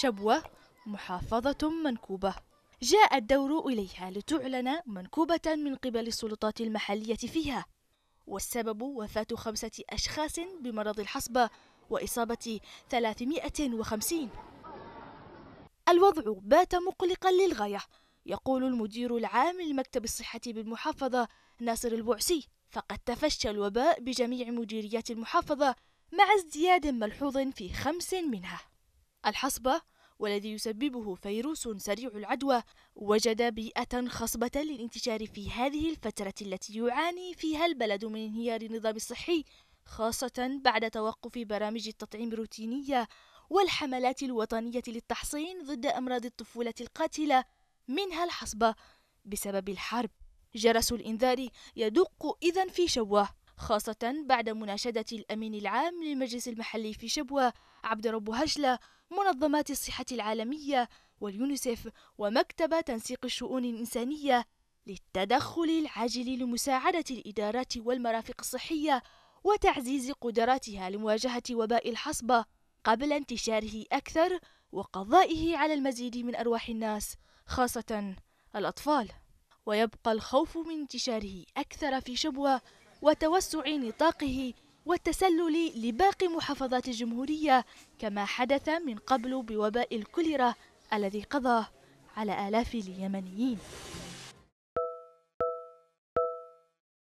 شبوة محافظة منكوبة جاء الدور إليها لتعلن منكوبة من قبل السلطات المحلية فيها والسبب وفاة خمسة أشخاص بمرض الحصبة وإصابة 350 الوضع بات مقلقا للغاية يقول المدير العام لمكتب الصحة بالمحافظة ناصر البعسي فقد تفشى الوباء بجميع مديريات المحافظة مع ازدياد ملحوظ في خمس منها الحصبة والذي يسببه فيروس سريع العدوى وجد بيئة خصبة للانتشار في هذه الفترة التي يعاني فيها البلد من انهيار النظام الصحي خاصة بعد توقف برامج التطعيم الروتينية والحملات الوطنية للتحصين ضد أمراض الطفولة القاتلة منها الحصبة بسبب الحرب جرس الإنذار يدق إذا في شواه خاصة بعد مناشدة الأمين العام للمجلس المحلي في شبوة عبد رب هجلة منظمات الصحة العالمية واليونيسف ومكتب تنسيق الشؤون الإنسانية للتدخل العاجل لمساعدة الإدارات والمرافق الصحية وتعزيز قدراتها لمواجهة وباء الحصبة قبل انتشاره أكثر وقضائه على المزيد من أرواح الناس خاصة الأطفال ويبقى الخوف من انتشاره أكثر في شبوة وتوسع نطاقه والتسلل لباقي محافظات الجمهورية كما حدث من قبل بوباء الكوليرا الذي قضى على آلاف اليمنيين